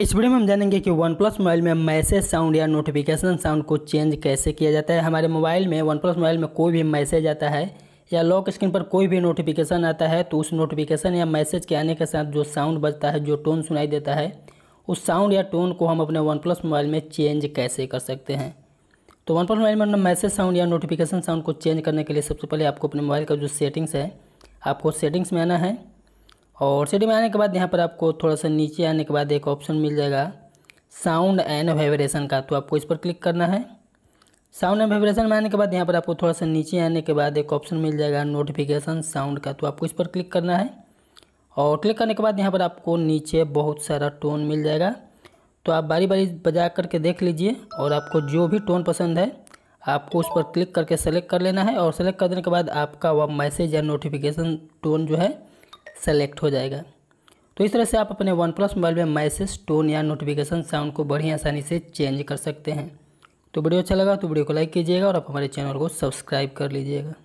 इस वीडियो में हम जानेंगे कि वन प्लस मोबाइल में मैसेज साउंड या नोटिफिकेशन साउंड को चेंज कैसे किया जाता है हमारे मोबाइल में वन प्लस मोबाइल में कोई भी मैसेज आता है या लॉक स्क्रीन पर कोई भी नोटिफिकेशन आता है तो उस नोटिफिकेशन या मैसेज के आने के साथ जो साउंड बजता है जो टोन सुनाई देता है उस साउंड या टोन को हम अपने वन प्लस मोबाइल में चेंज कैसे कर सकते हैं तो वन प्लस मोबाइल में अपना मैसेज साउंड या नोटिफिकेशन साउंड को चेंज करने के लिए सबसे पहले आपको अपने मोबाइल का जो सेटिंग्स है आपको सेटिंग्स में आना है और सीडी में आने के बाद यहाँ पर आपको थोड़ा सा नीचे आने के बाद एक ऑप्शन मिल जाएगा साउंड एंड वाइब्रेशन का तो आपको इस पर क्लिक करना है साउंड एंड वाइब्रेशन में आने के बाद यहाँ पर आपको थोड़ा सा नीचे आने के बाद एक ऑप्शन मिल जाएगा नोटिफिकेशन साउंड का तो आपको इस पर क्लिक करना है और क्लिक करने के बाद यहाँ पर आपको नीचे बहुत सारा टोन मिल जाएगा तो आप बारी बारी बजा करके देख लीजिए और आपको जो भी टोन पसंद है आपको उस पर क्लिक करके सेलेक्ट कर लेना है और सेलेक्ट कर देने के बाद आपका वह मैसेज या नोटिफिकेशन टोन जो है सेलेक्ट हो जाएगा तो इस तरह से आप अपने वन प्लस मोबाइल में मैसेज टोन या नोटिफिकेशन साउंड को बड़ी आसानी से चेंज कर सकते हैं तो वीडियो अच्छा लगा तो वीडियो को लाइक कीजिएगा और आप हमारे चैनल को सब्सक्राइब कर लीजिएगा